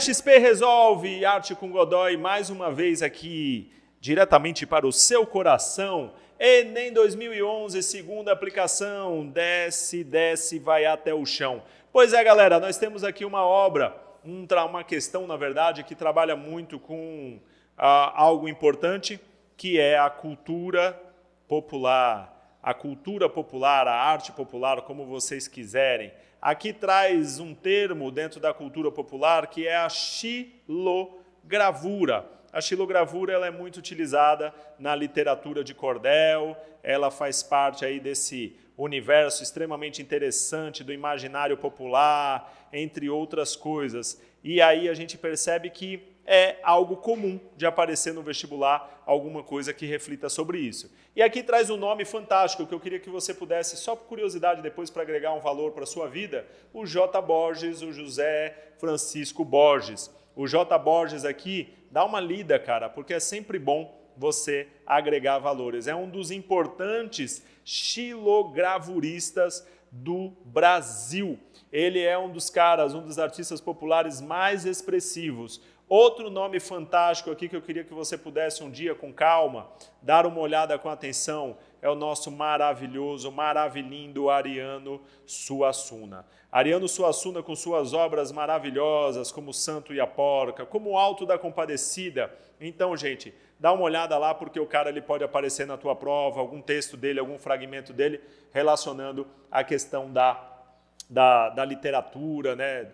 XP Resolve, Arte com Godoy, mais uma vez aqui, diretamente para o seu coração. Enem 2011, segunda aplicação, desce, desce, vai até o chão. Pois é, galera, nós temos aqui uma obra, um, uma questão, na verdade, que trabalha muito com ah, algo importante, que é a cultura popular a cultura popular, a arte popular, como vocês quiserem. Aqui traz um termo dentro da cultura popular que é a xilogravura. A xilogravura ela é muito utilizada na literatura de cordel, ela faz parte aí desse universo extremamente interessante do imaginário popular, entre outras coisas. E aí a gente percebe que é algo comum de aparecer no vestibular alguma coisa que reflita sobre isso. E aqui traz um nome fantástico que eu queria que você pudesse, só por curiosidade, depois para agregar um valor para a sua vida, o J. Borges, o José Francisco Borges. O J. Borges aqui, dá uma lida, cara, porque é sempre bom você agregar valores. É um dos importantes xilogravuristas do Brasil. Ele é um dos caras, um dos artistas populares mais expressivos. Outro nome fantástico aqui que eu queria que você pudesse um dia, com calma, dar uma olhada com atenção, é o nosso maravilhoso, maravilhindo Ariano Suassuna. Ariano Suassuna, com suas obras maravilhosas, como Santo e a Porca, como o Alto da Compadecida. Então, gente, dá uma olhada lá, porque o cara ele pode aparecer na tua prova, algum texto dele, algum fragmento dele, relacionando a questão da, da, da literatura, né?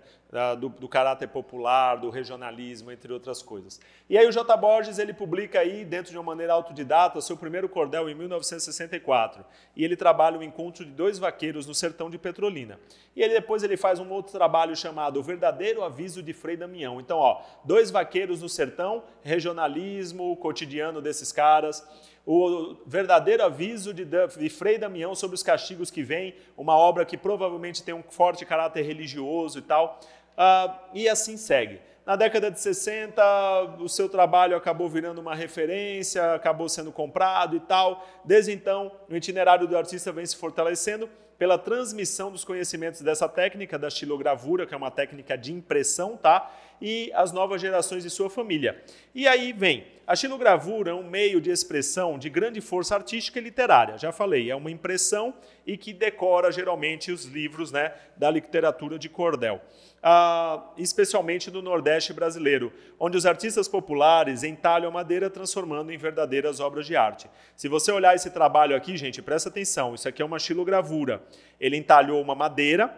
do, do, caráter popular, do regionalismo, entre outras coisas. E aí o J. Borges ele publica aí, dentro de uma maneira autodidata, seu primeiro cordel em 1964. E ele trabalha o encontro de dois vaqueiros no sertão de Petrolina. E ele, depois ele faz um outro trabalho chamado O Verdadeiro Aviso de Frei Damião. Então, ó, dois vaqueiros no sertão, regionalismo, o cotidiano desses caras o verdadeiro aviso de, de Frei Damião sobre os castigos que vêm, uma obra que provavelmente tem um forte caráter religioso e tal uh, e assim segue. Na década de 60, o seu trabalho acabou virando uma referência, acabou sendo comprado e tal. Desde então, o itinerário do artista vem se fortalecendo pela transmissão dos conhecimentos dessa técnica da xilogravura, que é uma técnica de impressão, tá? E as novas gerações de sua família. E aí vem, a xilogravura é um meio de expressão de grande força artística e literária. Já falei, é uma impressão e que decora geralmente os livros né, da literatura de cordel. Ah, especialmente do Nordeste brasileiro, onde os artistas populares entalham madeira transformando em verdadeiras obras de arte. Se você olhar esse trabalho aqui, gente, presta atenção, isso aqui é uma xilogravura. Ele entalhou uma madeira,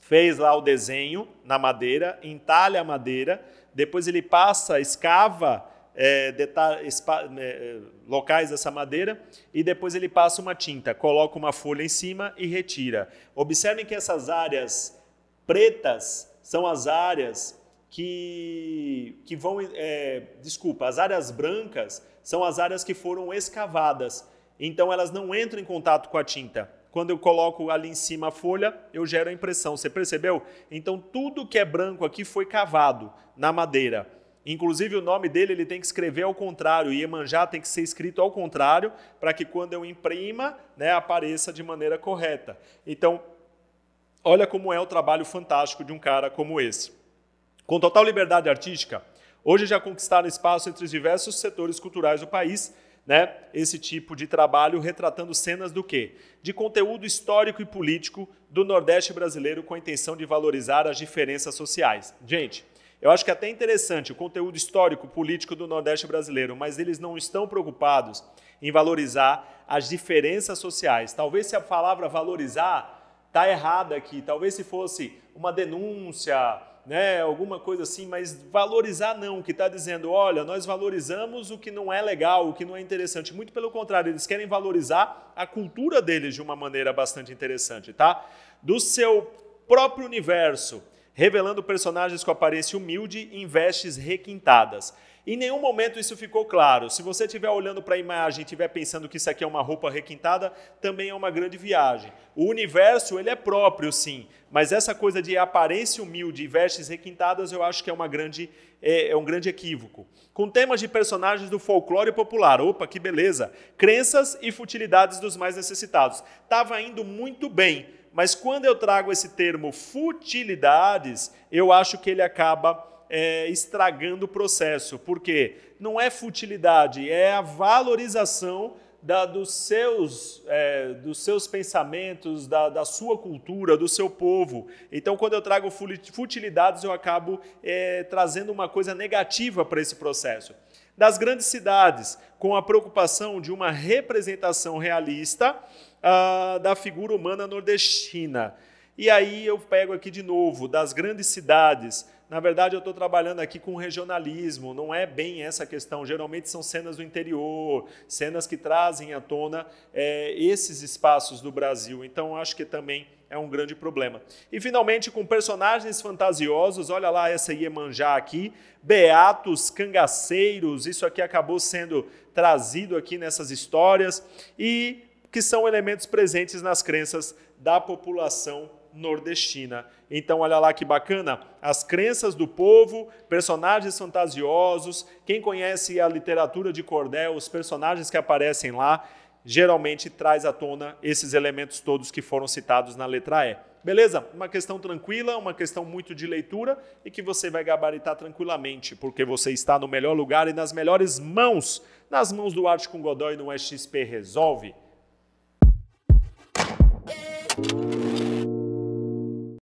fez lá o desenho na madeira, entalha a madeira, depois ele passa, escava é, né, é, locais dessa madeira e depois ele passa uma tinta, coloca uma folha em cima e retira. Observem que essas áreas pretas são as áreas que, que vão. É, desculpa, as áreas brancas são as áreas que foram escavadas. Então elas não entram em contato com a tinta. Quando eu coloco ali em cima a folha, eu gero a impressão. Você percebeu? Então tudo que é branco aqui foi cavado na madeira. Inclusive o nome dele ele tem que escrever ao contrário, Iemanjá tem que ser escrito ao contrário, para que quando eu imprima, né, apareça de maneira correta. Então, olha como é o trabalho fantástico de um cara como esse. Com total liberdade artística, hoje já conquistaram espaço entre os diversos setores culturais do país, né, esse tipo de trabalho retratando cenas do quê? De conteúdo histórico e político do Nordeste brasileiro com a intenção de valorizar as diferenças sociais. Gente, eu acho que é até interessante o conteúdo histórico político do Nordeste brasileiro, mas eles não estão preocupados em valorizar as diferenças sociais. Talvez se a palavra valorizar tá errada aqui, talvez se fosse uma denúncia, né, alguma coisa assim, mas valorizar não, que está dizendo, olha, nós valorizamos o que não é legal, o que não é interessante. Muito pelo contrário, eles querem valorizar a cultura deles de uma maneira bastante interessante, tá? Do seu próprio universo revelando personagens com aparência humilde em vestes requintadas. Em nenhum momento isso ficou claro. Se você estiver olhando para a imagem e estiver pensando que isso aqui é uma roupa requintada, também é uma grande viagem. O universo, ele é próprio, sim, mas essa coisa de aparência humilde e vestes requintadas, eu acho que é, uma grande, é, é um grande equívoco. Com temas de personagens do folclore popular, opa, que beleza! Crenças e futilidades dos mais necessitados. Estava indo muito bem mas quando eu trago esse termo futilidades, eu acho que ele acaba é, estragando o processo, porque não é futilidade, é a valorização da, dos, seus, é, dos seus pensamentos, da, da, sua cultura, do seu povo. Então, quando eu trago futilidades, eu acabo é, trazendo uma coisa negativa para esse processo. Das grandes cidades, com a preocupação de uma representação realista, da figura humana nordestina. E aí eu pego aqui de novo, das grandes cidades. Na verdade, eu estou trabalhando aqui com regionalismo, não é bem essa questão. Geralmente são cenas do interior, cenas que trazem à tona é, esses espaços do Brasil. Então, acho que também é um grande problema. E, finalmente, com personagens fantasiosos, olha lá essa Iemanjá aqui, beatos, cangaceiros, isso aqui acabou sendo trazido aqui nessas histórias. E que são elementos presentes nas crenças da população nordestina. Então, olha lá que bacana, as crenças do povo, personagens fantasiosos, quem conhece a literatura de cordel, os personagens que aparecem lá, geralmente traz à tona esses elementos todos que foram citados na letra E. Beleza? Uma questão tranquila, uma questão muito de leitura e que você vai gabaritar tranquilamente, porque você está no melhor lugar e nas melhores mãos, nas mãos do Arte com Godoy no XP Resolve.